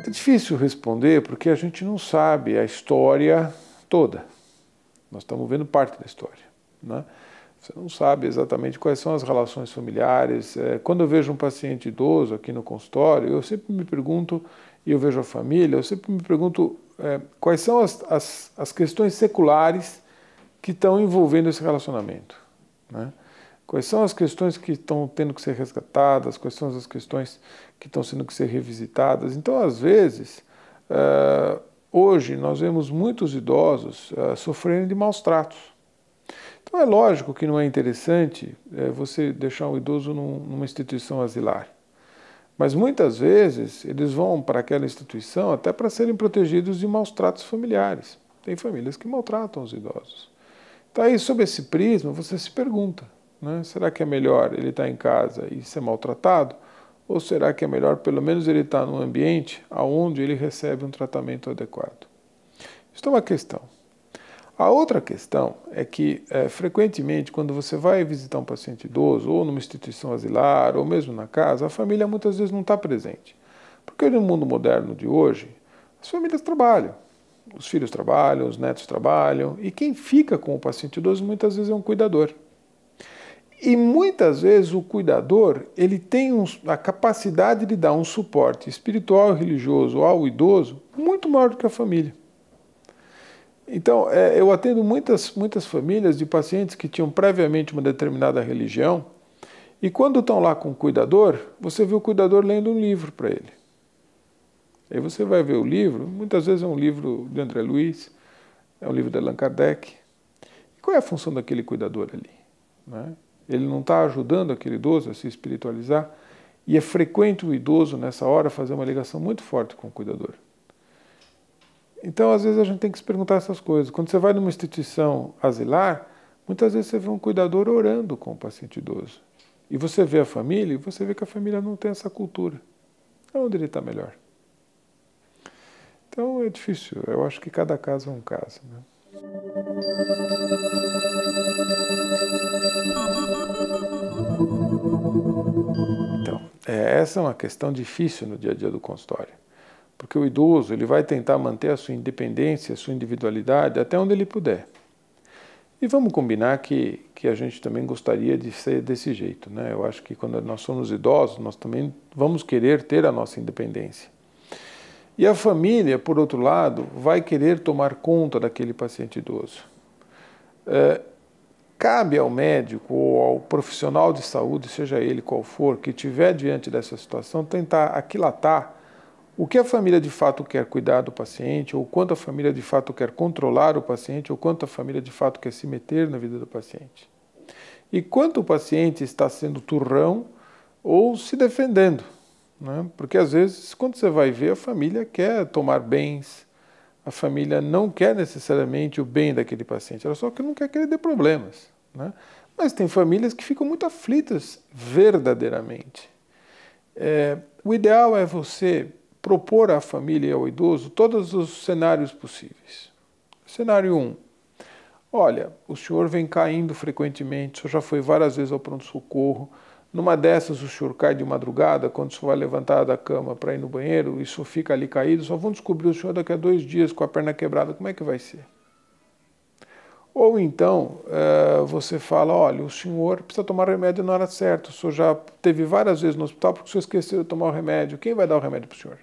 É difícil responder porque a gente não sabe a história toda. Nós estamos vendo parte da história. Né? Você não sabe exatamente quais são as relações familiares. É, quando eu vejo um paciente idoso aqui no consultório, eu sempre me pergunto, e eu vejo a família, eu sempre me pergunto é, quais são as, as, as, questões seculares que estão envolvendo esse relacionamento. Né? Quais são as questões que estão tendo que ser resgatadas, quais são as questões que estão sendo que ser revisitadas. Então, às vezes, é, hoje nós vemos muitos idosos é, sofrendo de maus tratos. Então, é lógico que não é interessante é, você deixar um idoso num, numa instituição asilar. Mas muitas vezes eles vão para aquela instituição até para serem protegidos de maus tratos familiares. Tem famílias que maltratam os idosos. Então, aí, sob esse prisma, você se pergunta: né? será que é melhor ele estar tá em casa e ser maltratado? Ou será que é melhor, pelo menos, ele estar tá num ambiente onde ele recebe um tratamento adequado? Isto é uma questão. A outra questão é que, é, frequentemente, quando você vai visitar um paciente idoso, ou numa instituição asilar, ou mesmo na casa, a família muitas vezes não está presente. Porque no mundo moderno de hoje, as famílias trabalham. Os filhos trabalham, os netos trabalham, e quem fica com o paciente idoso muitas vezes é um cuidador. E muitas vezes o cuidador ele tem um, a capacidade de dar um suporte espiritual e religioso ao idoso muito maior do que a família. Então, é, eu atendo muitas, muitas famílias de pacientes que tinham previamente uma determinada religião, e quando estão lá com o cuidador, você vê o cuidador lendo um livro para ele. Aí você vai ver o livro, muitas vezes é um livro de André Luiz, é um livro de Allan Kardec. E qual é a função daquele cuidador ali? Né? Ele não está ajudando aquele idoso a se espiritualizar? E é frequente o idoso, nessa hora, fazer uma ligação muito forte com o cuidador. Então, às vezes, a gente tem que se perguntar essas coisas. Quando você vai numa instituição asilar, muitas vezes você vê um cuidador orando com o paciente idoso. E você vê a família e você vê que a família não tem essa cultura. É onde ele está melhor. Então é difícil. Eu acho que cada caso é um caso. Né? Então, é, essa é uma questão difícil no dia a dia do consultório. Porque o idoso ele vai tentar manter a sua independência, a sua individualidade até onde ele puder. E vamos combinar que, que a gente também gostaria de ser desse jeito. Né? Eu acho que quando nós somos idosos, nós também vamos querer ter a nossa independência. E a família, por outro lado, vai querer tomar conta daquele paciente idoso. É, cabe ao médico ou ao profissional de saúde, seja ele qual for, que tiver diante dessa situação, tentar aquilatar o que a família de fato quer cuidar do paciente, ou quanto a família de fato quer controlar o paciente, ou quanto a família de fato quer se meter na vida do paciente. E quanto o paciente está sendo turrão ou se defendendo. Né? Porque às vezes, quando você vai ver, a família quer tomar bens, a família não quer necessariamente o bem daquele paciente, ela só que não quer que ele dê problemas. Né? Mas tem famílias que ficam muito aflitas verdadeiramente. É, o ideal é você propor à família e ao idoso todos os cenários possíveis. Cenário 1. Um, olha, o senhor vem caindo frequentemente, o senhor já foi várias vezes ao pronto-socorro. Numa dessas, o senhor cai de madrugada, quando o senhor vai levantar da cama para ir no banheiro, e o senhor fica ali caído, só vão descobrir o senhor daqui a dois dias com a perna quebrada. Como é que vai ser? Ou então eh, você fala: olha, o senhor precisa tomar remédio na hora certa, o senhor já teve várias vezes no hospital porque o senhor esqueceu de tomar o remédio. Quem vai dar o remédio para o senhor?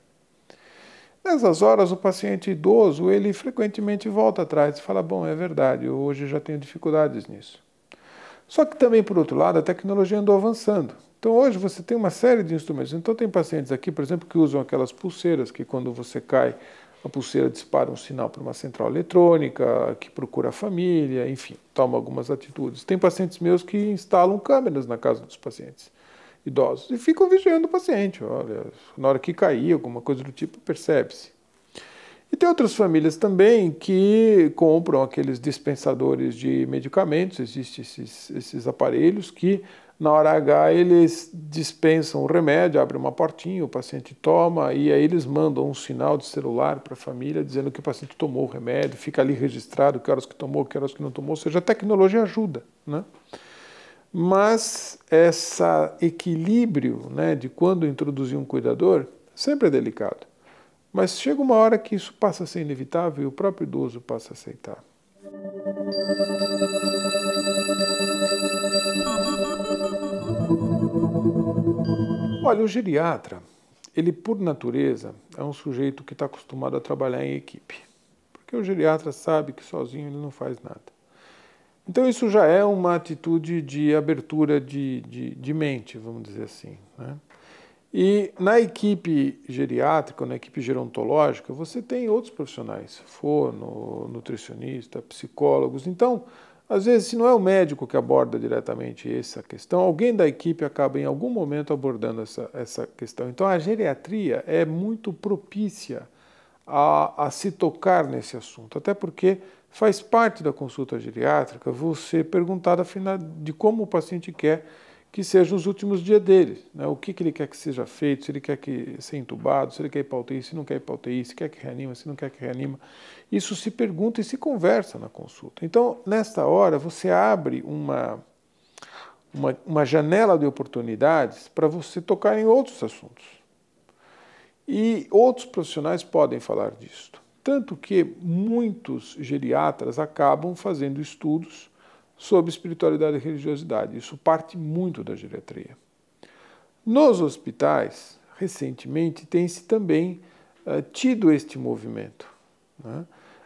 Nessas horas, o paciente idoso, ele frequentemente volta atrás e fala, bom, é verdade, eu hoje já tenho dificuldades nisso. Só que também, por outro lado, a tecnologia andou avançando. Então hoje você tem uma série de instrumentos. Então tem pacientes aqui, por exemplo, que usam aquelas pulseiras que quando você cai, a pulseira dispara um sinal para uma central eletrônica, que procura a família, enfim, toma algumas atitudes. Tem pacientes meus que instalam câmeras na casa dos pacientes idosos e ficam vigiando o paciente. Olha, na hora que cair, alguma coisa do tipo, percebe-se. E tem outras famílias também que compram aqueles dispensadores de medicamentos, existem esses, esses aparelhos que na hora H eles dispensam o remédio, abrem uma portinha, o paciente toma e aí eles mandam um sinal de celular para a família dizendo que o paciente tomou o remédio, fica ali registrado que horas que tomou, que horas que não tomou, ou seja, a tecnologia ajuda, né? Mas esse equilíbrio né, de quando introduzir um cuidador sempre é delicado. Mas chega uma hora que isso passa a ser inevitável e o próprio idoso passa a aceitar. Olha, o geriatra, ele por natureza é um sujeito que está acostumado a trabalhar em equipe. Porque o geriatra sabe que sozinho ele não faz nada. Então, isso já é uma atitude de abertura de, de, de mente, vamos dizer assim. Né? E na equipe geriátrica, na equipe gerontológica, você tem outros profissionais, forno, nutricionista, psicólogos. Então, às vezes, se não é o médico que aborda diretamente essa questão, alguém da equipe acaba em algum momento abordando essa, essa questão. Então, a geriatria é muito propícia a, a se tocar nesse assunto, até porque Faz parte da consulta geriátrica você perguntar afinal de como o paciente quer que sejam os últimos dias dele, né? o que, que ele quer que seja feito, se ele quer que ser entubado, se ele quer ir para UTI, se não quer ir para UTI, se quer que reanima, se não quer que reanima. Isso se pergunta e se conversa na consulta. Então, nesta hora, você abre uma, uma, uma janela de oportunidades para você tocar em outros assuntos. E outros profissionais podem falar disso. Tanto que muitos geriatras acabam fazendo estudos sobre espiritualidade e religiosidade. Isso parte muito da geriatria. Nos hospitais, recentemente, tem-se também uh, tido este movimento. Né?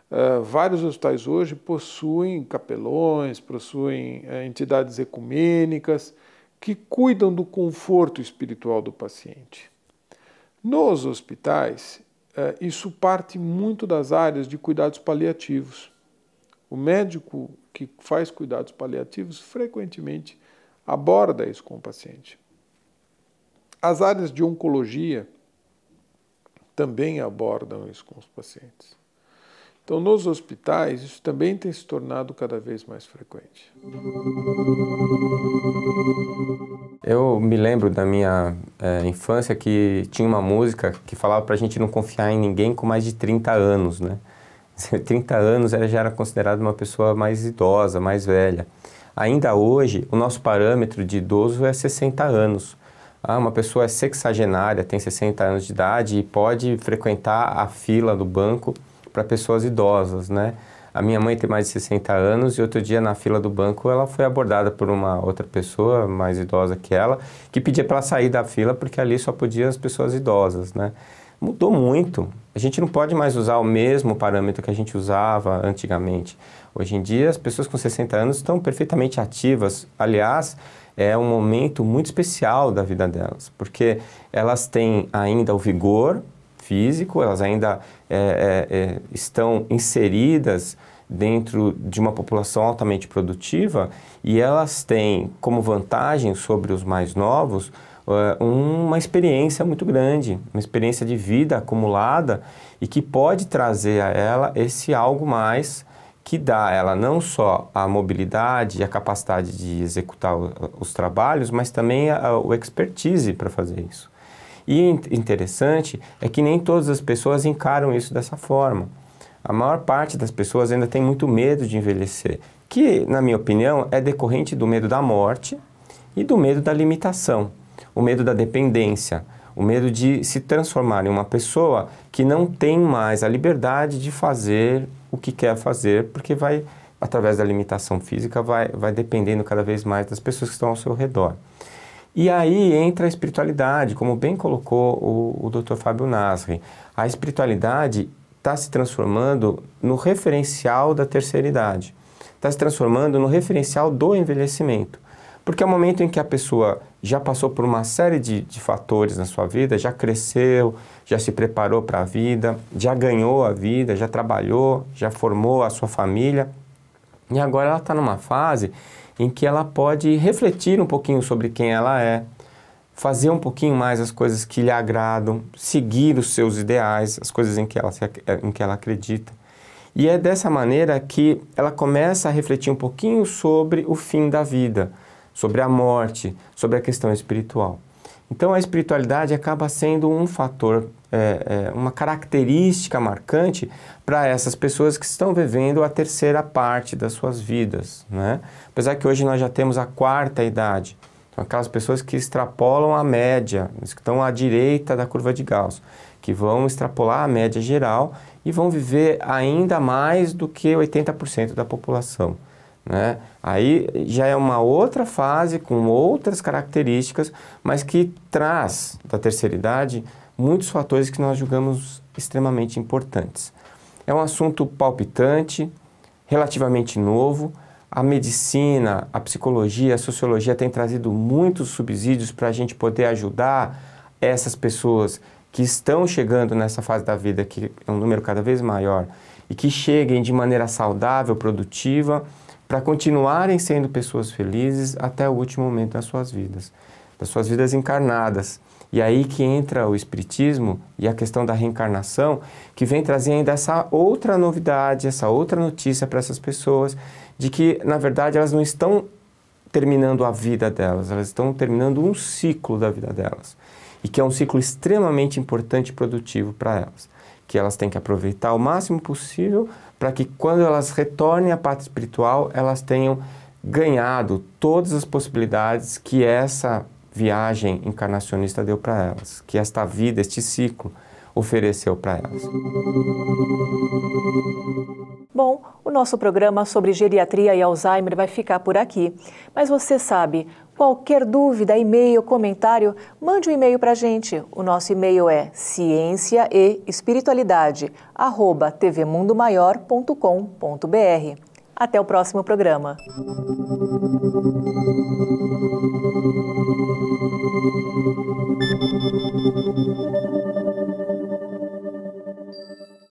Uh, vários hospitais hoje possuem capelões, possuem uh, entidades ecumênicas que cuidam do conforto espiritual do paciente. Nos hospitais, eh, isso parte muito das áreas de cuidados paliativos. O médico que faz cuidados paliativos frequentemente aborda isso com o paciente. As áreas de oncologia também abordam isso com os pacientes. Então, nos hospitais, isso também tem se tornado cada vez mais frequente. Eu me lembro da minha é, infância que tinha uma música que falava para a gente não confiar em ninguém com mais de 30 anos, né? 30 anos ela já era considerada uma pessoa mais idosa, mais velha. Ainda hoje, o nosso parâmetro de idoso é 60 anos. Ah, uma pessoa é sexagenária, tem 60 anos de idade e pode frequentar a fila do banco para pessoas idosas, né? A minha mãe tem mais de 60 anos e outro dia na fila do banco ela foi abordada por uma outra pessoa mais idosa que ela, que pedia para ela sair da fila porque ali só podiam as pessoas idosas, né? Mudou muito. A gente não pode mais usar o mesmo parâmetro que a gente usava antigamente. Hoje em dia as pessoas com 60 anos estão perfeitamente ativas. Aliás, é um momento muito especial da vida delas, porque elas têm ainda o vigor físico, elas ainda é, é, é, estão inseridas dentro de uma população altamente produtiva e elas têm como vantagem sobre os mais novos é, uma experiência muito grande, uma experiência de vida acumulada e que pode trazer a ela esse algo mais que dá a ela não só a mobilidade e a capacidade de executar os trabalhos, mas também a, a, o expertise para fazer isso. E interessante é que nem todas as pessoas encaram isso dessa forma. A maior parte das pessoas ainda tem muito medo de envelhecer, que, na minha opinião, é decorrente do medo da morte e do medo da limitação, o medo da dependência, o medo de se transformar em uma pessoa que não tem mais a liberdade de fazer o que quer fazer, porque vai, através da limitação física, vai, vai dependendo cada vez mais das pessoas que estão ao seu redor. E aí entra a espiritualidade, como bem colocou o, o Dr. Fábio Nasri. A espiritualidade está se transformando no referencial da terceira idade, está se transformando no referencial do envelhecimento. Porque é o momento em que a pessoa já passou por uma série de, de fatores na sua vida, já cresceu, já se preparou para a vida, já ganhou a vida, já trabalhou, já formou a sua família, e agora ela está numa fase em que ela pode refletir um pouquinho sobre quem ela é, fazer um pouquinho mais as coisas que lhe agradam, seguir os seus ideais, as coisas em que ela, eh, em que ela acredita. E é dessa maneira que ela começa a refletir um pouquinho sobre o fim da vida, sobre a morte, sobre a questão espiritual. Então a espiritualidade acaba sendo um fator é, é, uma característica marcante para essas pessoas que estão vivendo a terceira parte das suas vidas. Né? Apesar que hoje nós já temos a quarta idade, então, aquelas pessoas que extrapolam a média, que estão à direita da curva de Gauss, que vão extrapolar a média geral e vão viver ainda mais do que 80% da população. Né? Aí já é uma outra fase com outras características, mas que traz da terceira idade muitos fatores que nós julgamos extremamente importantes. É um assunto palpitante, relativamente novo. A medicina, a psicologia, a sociologia têm trazido muitos subsídios para a gente poder ajudar essas pessoas que estão chegando nessa fase da vida, que é um número cada vez maior, e que cheguem de maneira saudável, produtiva, para continuarem sendo pessoas felizes até o último momento das suas vidas, das suas vidas encarnadas. E aí que entra o espiritismo e a questão da reencarnação, que vem trazer ainda essa outra novidade, essa outra notícia para essas pessoas, de que na verdade elas não estão terminando a vida delas, elas estão terminando um ciclo da vida delas. E que é um ciclo extremamente importante e produtivo para elas, que elas têm que aproveitar o máximo possível para que quando elas retornem à parte espiritual, elas tenham ganhado todas as possibilidades que essa viagem encarnacionista deu para elas, que esta vida, este ciclo, ofereceu para elas. Bom, o nosso programa sobre geriatria e Alzheimer vai ficar por aqui. Mas você sabe, qualquer dúvida, e-mail, comentário, mande um e-mail para a gente. O nosso e-mail é ciência e espiritualidade, arroba tvmundomaior.com.br. Até o próximo programa. Thank you.